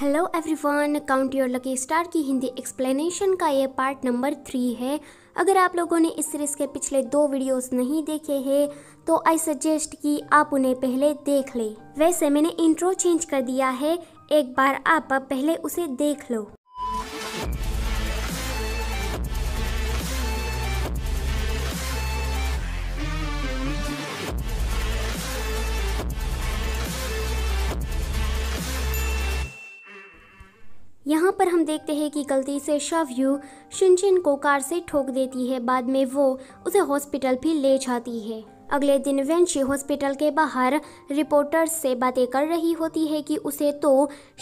hello everyone count your lucky star की Hindi explanation का ये पार्ट नंबर थ्री है अगर आप लोगों ने इस सीरीज़ के पिछले दो वीडियोस नहीं देखे हैं तो आई सजेस्ट कि आप उन्हें पहले देख ले वैसे मैंने इंट्रो चेंज कर दिया है एक बार आप पहले उसे देख लो पर हम देखते हैं कि गलती से शव यू शिनचिन को कार से ठोक देती है बाद में वो उसे हॉस्पिटल भी ले जाती है अगले दिन वेंशी हॉस्पिटल के बाहर रिपोर्टर्स से बातें कर रही होती है कि उसे तो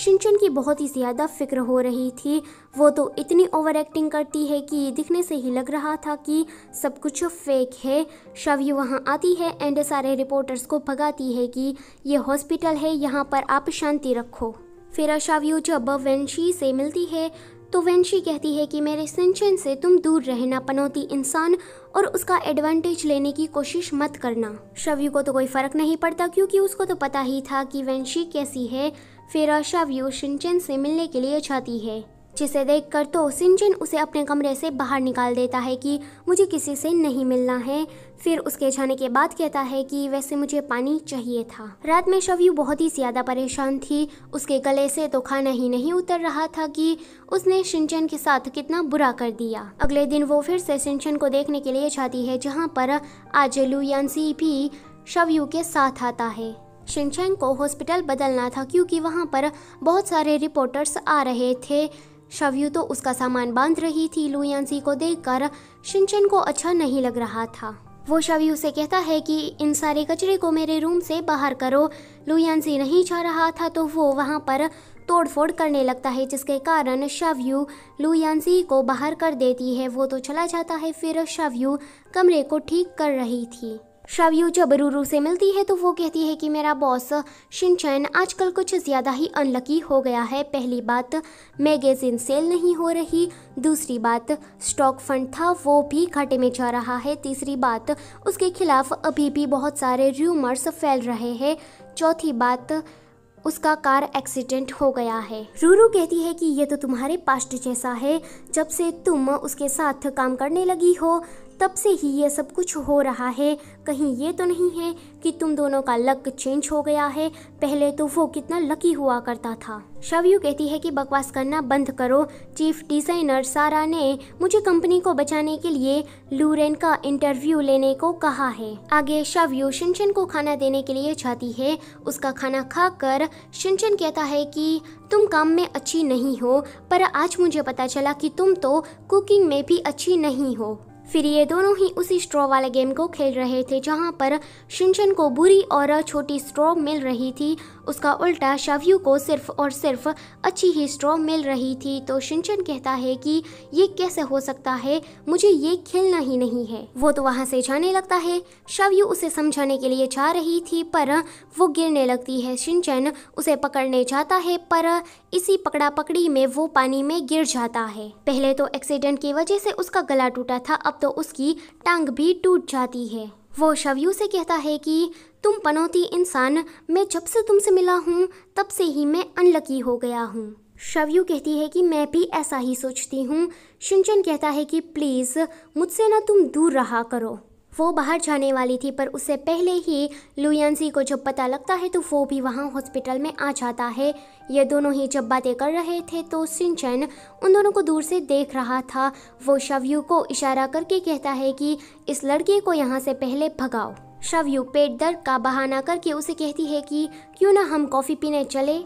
शिनचन की बहुत ही ज़्यादा फिक्र हो रही थी वो तो इतनी ओवर एक्टिंग करती है कि दिखने से ही लग रहा था कि सब कुछ फेक है शवी वहाँ आती है एंड सारे रिपोर्टर्स को भगाती है कि ये हॉस्पिटल है यहाँ पर आप शांति रखो फिर व्यू जब वेंशी से मिलती है तो वेंशी कहती है कि मेरे सिंचन से तुम दूर रहना पनौती इंसान और उसका एडवांटेज लेने की कोशिश मत करना शव्यू को तो कोई फ़र्क नहीं पड़ता क्योंकि उसको तो पता ही था कि वेंशी कैसी है फिर व्यू सिंचन से मिलने के लिए जाती है जिसे देखकर तो सिंजन उसे अपने कमरे से बाहर निकाल देता है कि मुझे किसी से नहीं मिलना है फिर उसके जाने के बाद कहता है कि वैसे मुझे पानी चाहिए था रात में शव्यू बहुत ही ज़्यादा परेशान थी उसके गले से तो खाना ही नहीं उतर रहा था कि उसने सिंचन के साथ कितना बुरा कर दिया अगले दिन वो फिर से सिंचन को देखने के लिए जाती है जहाँ पर आज लुयांसी भी शव्यू के साथ आता है शिनचैन को हॉस्पिटल बदलना था क्योंकि वहाँ पर बहुत सारे रिपोर्टर्स आ रहे थे शव्यू तो उसका सामान बांध रही थी लुयांसी को देखकर शिनचन को अच्छा नहीं लग रहा था वो शव्यू से कहता है कि इन सारे कचरे को मेरे रूम से बाहर करो लुयांसी नहीं जा रहा था तो वो वहाँ पर तोड़फोड़ करने लगता है जिसके कारण शवयु लुयांसी को बाहर कर देती है वो तो चला जाता है फिर शवयु कमरे को ठीक कर रही थी शावयू जब रूरू से मिलती है तो वो कहती है कि मेरा बॉस शिनचैन आजकल कुछ ज़्यादा ही अनलकी हो गया है पहली बात मैगजीन सेल नहीं हो रही दूसरी बात स्टॉक फंड था वो भी घाटे में जा रहा है तीसरी बात उसके खिलाफ अभी भी बहुत सारे र्यूमर्स फैल रहे हैं चौथी बात उसका कार एक्सीडेंट हो गया है रूरू कहती है कि ये तो तुम्हारे पास्ट जैसा है जब से तुम उसके साथ काम करने लगी हो तब से ही ये सब कुछ हो रहा है कहीं ये तो नहीं है कि तुम दोनों का लक चेंज हो गया है पहले तो वो कितना लकी हुआ करता था शवयू कहती है कि बकवास करना बंद करो चीफ डिज़ाइनर सारा ने मुझे कंपनी को बचाने के लिए लूरेन का इंटरव्यू लेने को कहा है आगे शवयू शिनचन को खाना देने के लिए जाती है उसका खाना खाकर शिनचन कहता है कि तुम काम में अच्छी नहीं हो पर आज मुझे पता चला कि तुम तो कुकिंग में भी अच्छी नहीं हो फिर ये दोनों ही उसी स्ट्रॉ वाले गेम को खेल रहे थे जहाँ पर शिनचन को बुरी और छोटी स्ट्रॉ मिल रही थी उसका उल्टा शव्यू को सिर्फ और सिर्फ अच्छी ही स्ट्रॉ मिल रही थी तो शिनचन कहता है कि ये कैसे हो सकता है मुझे ये खेलना ही नहीं है वो तो वहाँ से जाने लगता है शव्यू उसे समझाने के लिए जा रही थी पर वो गिरने लगती है शिनचन उसे पकड़ने जाता है पर इसी पकड़ा पकड़ी में वो पानी में गिर जाता है पहले तो एक्सीडेंट की वजह से उसका गला टूटा था अब अब तो उसकी टांग भी टूट जाती है वो शवयू से कहता है कि तुम पनौती इंसान मैं जब से तुमसे मिला हूँ तब से ही मैं अनलकी हो गया हूँ शवयू कहती है कि मैं भी ऐसा ही सोचती हूँ शिंचन कहता है कि प्लीज़ मुझसे ना तुम दूर रहा करो वो बाहर जाने वाली थी पर उससे पहले ही लुयंसी को जब पता लगता है तो वो भी वहाँ हॉस्पिटल में आ जाता है ये दोनों ही जब बातें कर रहे थे तो सिंचन उन दोनों को दूर से देख रहा था वो शवयू को इशारा करके कहता है कि इस लड़के को यहाँ से पहले भगाओ शवयू पेट दर्द का बहाना करके उसे कहती है कि क्यों ना हम कॉफ़ी पीने चले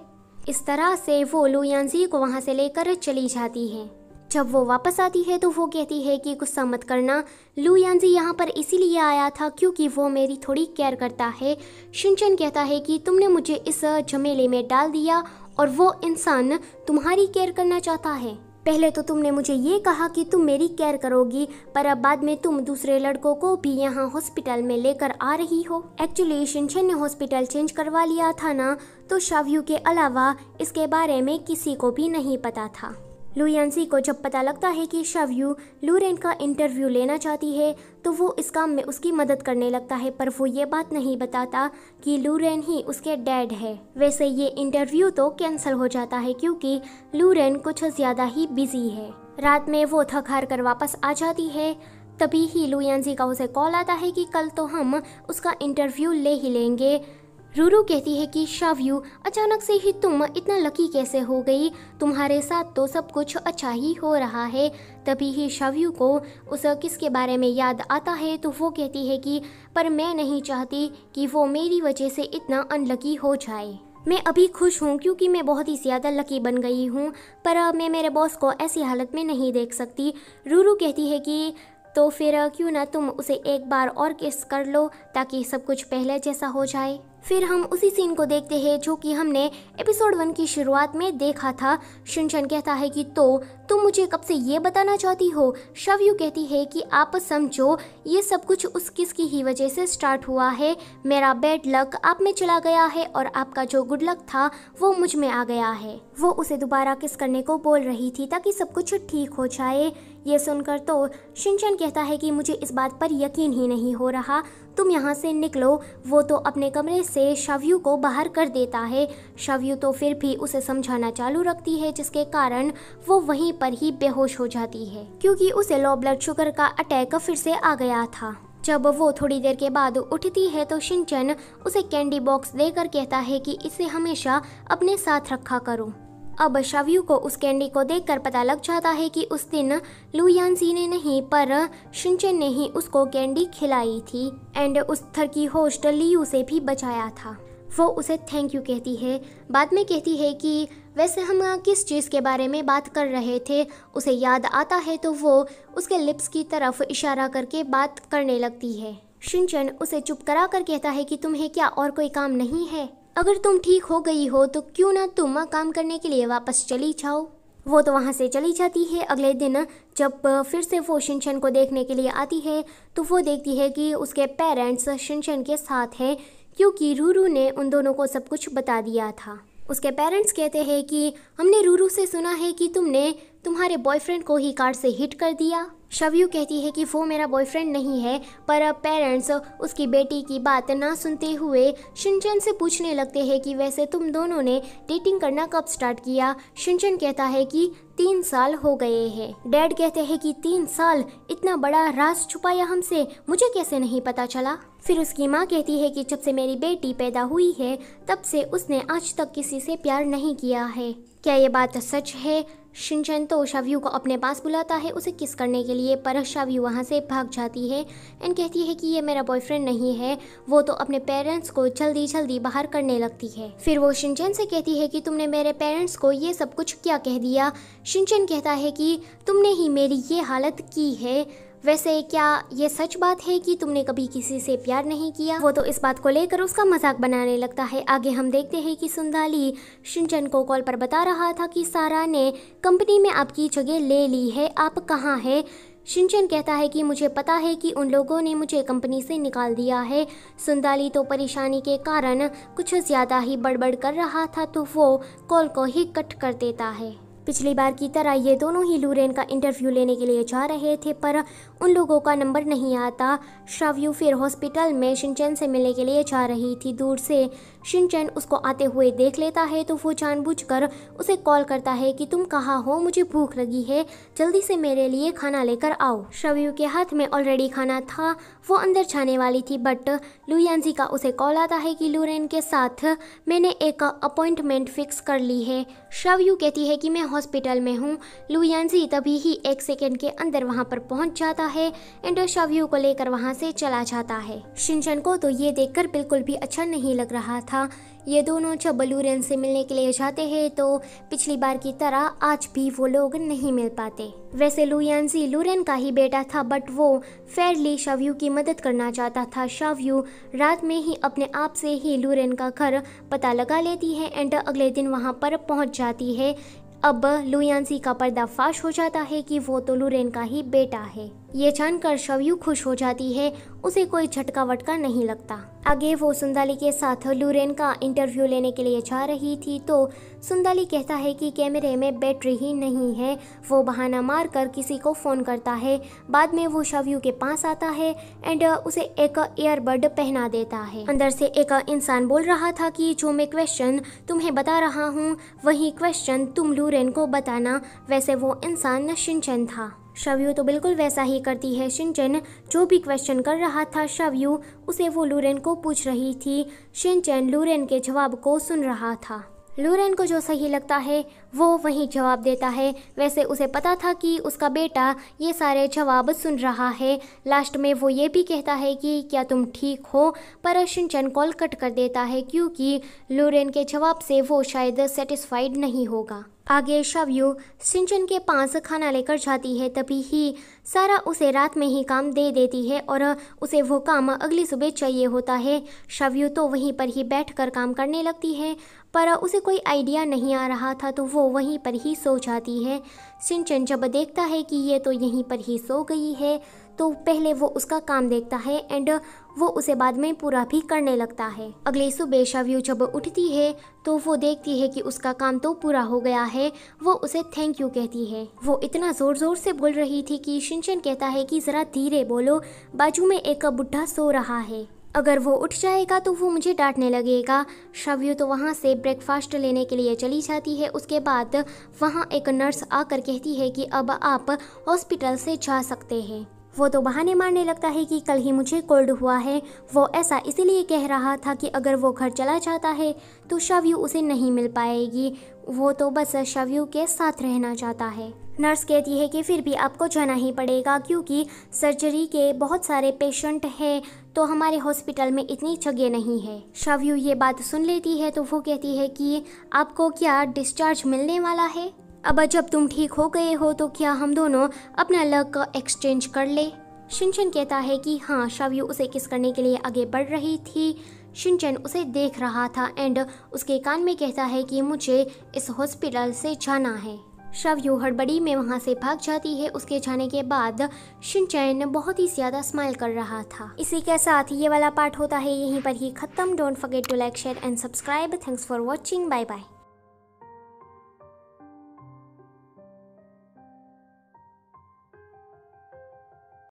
इस तरह से वो लुयंसी को वहाँ से लेकर चली जाती है जब वो वापस आती है तो वो कहती है कि गुस्सा मत करना लू यांजी यहाँ पर इसीलिए आया था क्योंकि वो मेरी थोड़ी केयर करता है शिनचन कहता है कि तुमने मुझे इस झमेले में डाल दिया और वो इंसान तुम्हारी केयर करना चाहता है पहले तो तुमने मुझे ये कहा कि तुम मेरी केयर करोगी पर अब बाद में तुम दूसरे लड़कों को भी यहाँ हॉस्पिटल में लेकर आ रही हो एक्चुअली शिनचन ने हॉस्पिटल चेंज करवा लिया था ना तो शाव्यू के अलावा इसके बारे में किसी को भी नहीं पता था लुयनसी को जब पता लगता है कि शवयू लूरेन का इंटरव्यू लेना चाहती है तो वो इस काम में उसकी मदद करने लगता है पर वो ये बात नहीं बताता कि लूरेन ही उसके डैड है वैसे ये इंटरव्यू तो कैंसिल हो जाता है क्योंकि लूरेन कुछ ज़्यादा ही बिजी है रात में वो थक हार कर वापस आ जाती है तभी ही लुयांसी का उसे कॉल आता है कि कल तो हम उसका इंटरव्यू ले ही लेंगे रूरू कहती है कि शावयू अचानक से ही तुम इतना लकी कैसे हो गई तुम्हारे साथ तो सब कुछ अच्छा ही हो रहा है तभी ही शावयू को उस किसके बारे में याद आता है तो वो कहती है कि पर मैं नहीं चाहती कि वो मेरी वजह से इतना अनलकी हो जाए मैं अभी खुश हूँ क्योंकि मैं बहुत ही ज़्यादा लकी बन गई हूँ पर मैं मेरे बॉस को ऐसी हालत में नहीं देख सकती रूरू कहती है कि तो फिर क्यों ना तुम उसे एक बार और किस कर लो ताकि सब कुछ पहले जैसा हो जाए फिर हम उसी सीन को देखते हैं जो कि हमने एपिसोड वन की शुरुआत में देखा था शिनचन कहता है कि तो तुम मुझे कब से ये बताना चाहती हो शवयू कहती है कि आप समझो ये सब कुछ उस किस की ही वजह से स्टार्ट हुआ है मेरा बैड लक आप में चला गया है और आपका जो गुड लक था वो मुझ में आ गया है वो उसे दोबारा किस करने को बोल रही थी ताकि सब कुछ ठीक हो जाए ये सुनकर तो शिनचन कहता है कि मुझे इस बात पर यकीन ही नहीं हो रहा तुम यहाँ से निकलो वो तो अपने कमरे से शव्यू को बाहर कर देता है शव्यू तो फिर भी उसे समझाना चालू रखती है जिसके कारण वो वहीं पर ही बेहोश हो जाती है क्योंकि उसे लो ब्लड शुगर का अटैक फिर से आ गया था जब वो थोड़ी देर के बाद उठती है तो शिनचन उसे कैंडी बॉक्स देकर कहता है कि इसे हमेशा अपने साथ रखा करो अब शव्यू को उस कैंडी को देखकर पता लग जाता है कि उस दिन लुयानसी ने नहीं पर शिनचेन ने ही उसको कैंडी खिलाई थी एंड उस थर की होस्ट लियू से भी बचाया था वो उसे थैंक यू कहती है बाद में कहती है कि वैसे हम किस चीज़ के बारे में बात कर रहे थे उसे याद आता है तो वो उसके लिप्स की तरफ इशारा करके बात करने लगती है शिनचन उसे चुप करा कर कहता है कि तुम्हें क्या और कोई काम नहीं है अगर तुम ठीक हो गई हो तो क्यों ना तुम काम करने के लिए वापस चली जाओ वो तो वहाँ से चली जाती है अगले दिन जब फिर से वो शिनशन को देखने के लिए आती है तो वो देखती है कि उसके पेरेंट्स शिनशन के साथ हैं क्योंकि रूरू ने उन दोनों को सब कुछ बता दिया था उसके पेरेंट्स कहते हैं कि हमने रूरू से सुना है कि तुमने तुम्हारे बॉयफ्रेंड को ही कार से हिट कर दिया शवयु कहती है कि वो मेरा बॉयफ्रेंड नहीं है पर अब पेरेंट्स उसकी बेटी की बात ना सुनते हुए शिनचन से पूछने लगते हैं कि वैसे तुम दोनों ने डेटिंग करना कब स्टार्ट किया शिनचन कहता है कि तीन साल हो गए हैं डैड कहते हैं कि तीन साल इतना बड़ा राज छुपाया हमसे मुझे कैसे नहीं पता चला फिर उसकी माँ कहती है कि जब से मेरी बेटी पैदा हुई है तब से उसने आज तक किसी से प्यार नहीं किया है क्या ये बात सच है शिनचैन तो शाव्यू को अपने पास बुलाता है उसे किस करने के लिए पर शाव्यू वहाँ से भाग जाती है एंड कहती है कि ये मेरा बॉयफ्रेंड नहीं है वो तो अपने पेरेंट्स को जल्दी जल्दी बाहर करने लगती है फिर वो शिनचैन से कहती है कि तुमने मेरे पेरेंट्स को ये सब कुछ क्या कह दिया शिनचैन कहता है कि तुमने ही मेरी ये हालत की है वैसे क्या ये सच बात है कि तुमने कभी किसी से प्यार नहीं किया वो तो इस बात को लेकर उसका मजाक बनाने लगता है आगे हम देखते हैं कि सुंदाली शिनचन को कॉल पर बता रहा था कि सारा ने कंपनी में आपकी जगह ले ली है आप कहाँ है शिनचन कहता है कि मुझे पता है कि उन लोगों ने मुझे कंपनी से निकाल दिया है सुंदाली तो परेशानी के कारण कुछ ज़्यादा ही बड़बड़ कर रहा था तो वो कॉल को ही कट कर देता है पिछली बार की तरह ये दोनों ही लूरेन का इंटरव्यू लेने के लिए जा रहे थे पर उन लोगों का नंबर नहीं आता श्रव्यू फिर हॉस्पिटल में शिनचैन से मिलने के लिए जा रही थी दूर से शिनचैन उसको आते हुए देख लेता है तो वो जानबूझकर उसे कॉल करता है कि तुम कहाँ हो मुझे भूख लगी है जल्दी से मेरे लिए खाना लेकर आओ शवयू के हाथ में ऑलरेडी खाना था वो अंदर जाने वाली थी बट लुयांजी का उसे कॉल आता है कि लुरेन के साथ मैंने एक अपॉइंटमेंट फिक्स कर ली है शवयू कहती है कि मैं हॉस्पिटल में हूँ लुयांजी तभी ही एक सेकेंड के अंदर वहाँ पर पहुँच जाता है एंड शवयू को लेकर वहाँ से चला जाता है शिनचन को तो ये देख बिल्कुल भी अच्छा नहीं लग रहा था ये दोनों जब बलूरन से मिलने के लिए जाते हैं तो पिछली बार की तरह आज भी वो लोग नहीं मिल पाते वैसे लुयानजी लूरन का ही बेटा था बट वो फेयरली शवयू की मदद करना चाहता था शवयू रात में ही अपने आप से ही लूरन का घर पता लगा लेती है एंड अगले दिन वहाँ पर पहुँच जाती है अब लुयानसी का पर्दाफाश हो जाता है कि वो तो लुरेन का ही बेटा है ये जानकर शवयु खुश हो जाती है उसे कोई झटका वटका नहीं लगता आगे वो सुंदाली के साथ लूरेन का इंटरव्यू लेने के लिए जा रही थी तो सुंदाली कहता है कि कैमरे में बैटरी ही नहीं है वो बहाना मार कर किसी को फ़ोन करता है बाद में वो शवयु के पास आता है एंड उसे एक ईयरबड पहना देता है अंदर से एक इंसान बोल रहा था कि जो मैं क्वेश्चन तुम्हें बता रहा हूँ वही क्वेश्चन तुम लूरेन को बताना वैसे वो इंसान शिनचैन था शवयू तो बिल्कुल वैसा ही करती है शिनचैन जो भी क्वेश्चन कर रहा था शवयू उसे वो लूरेन को पूछ रही थी शिनचैन लूरेन के जवाब को सुन रहा था लूरेन को जो सही लगता है वो वहीं जवाब देता है वैसे उसे पता था कि उसका बेटा ये सारे जवाब सुन रहा है लास्ट में वो ये भी कहता है कि क्या तुम ठीक हो पर शिनचन कॉल कट कर देता है क्योंकि लोरेन के जवाब से वो शायद सेटिस्फाइड नहीं होगा आगे शवयू सिंचन के पास खाना लेकर जाती है तभी ही सारा उसे रात में ही काम दे देती है और उसे वो काम अगली सुबह चाहिए होता है शवयू तो वहीं पर ही बैठकर काम करने लगती है पर उसे कोई आइडिया नहीं आ रहा था तो वो वो वहीं पर ही सो जाती है सिंचन जब देखता है कि ये तो यहीं पर ही सो गई है तो पहले वो उसका काम देखता है एंड वो उसे बाद में पूरा भी करने लगता है अगले सुबह शव्यू जब उठती है तो वो देखती है कि उसका काम तो पूरा हो गया है वो उसे थैंक यू कहती है वो इतना ज़ोर ज़ोर से बोल रही थी कि शिंचन कहता है कि ज़रा धीरे बोलो बाजू में एक बुढ़ा सो रहा है अगर वो उठ जाएगा तो वो मुझे डांटने लगेगा श्रव्य तो वहाँ से ब्रेकफास्ट लेने के लिए चली जाती है उसके बाद वहाँ एक नर्स आकर कहती है कि अब आप हॉस्पिटल से जा सकते हैं वो तो बहाने मारने लगता है कि कल ही मुझे कोल्ड हुआ है वो ऐसा इसीलिए कह रहा था कि अगर वो घर चला जाता है तो शव्यू उसे नहीं मिल पाएगी वो तो बस शव्यू के साथ रहना चाहता है नर्स कहती है कि फिर भी आपको जाना ही पड़ेगा क्योंकि सर्जरी के बहुत सारे पेशेंट हैं तो हमारे हॉस्पिटल में इतनी जगह नहीं है शव्यू ये बात सुन लेती है तो वो कहती है कि आपको क्या डिस्चार्ज मिलने वाला है अब जब तुम ठीक हो गए हो तो क्या हम दोनों अपना लक का एक्सचेंज कर ले शिनचन कहता है कि हाँ शव्यू उसे किस करने के लिए आगे बढ़ रही थी शिनचन उसे देख रहा था एंड उसके कान में कहता है कि मुझे इस हॉस्पिटल से जाना है शव यू हड़बड़ी में वहां से भाग जाती है उसके जाने के बाद शिनचैन बहुत ही ज्यादा स्माइल कर रहा था इसी के साथ ये वाला पार्ट होता है यहीं पर ही खत्म don't forget to like share and subscribe thanks for watching bye bye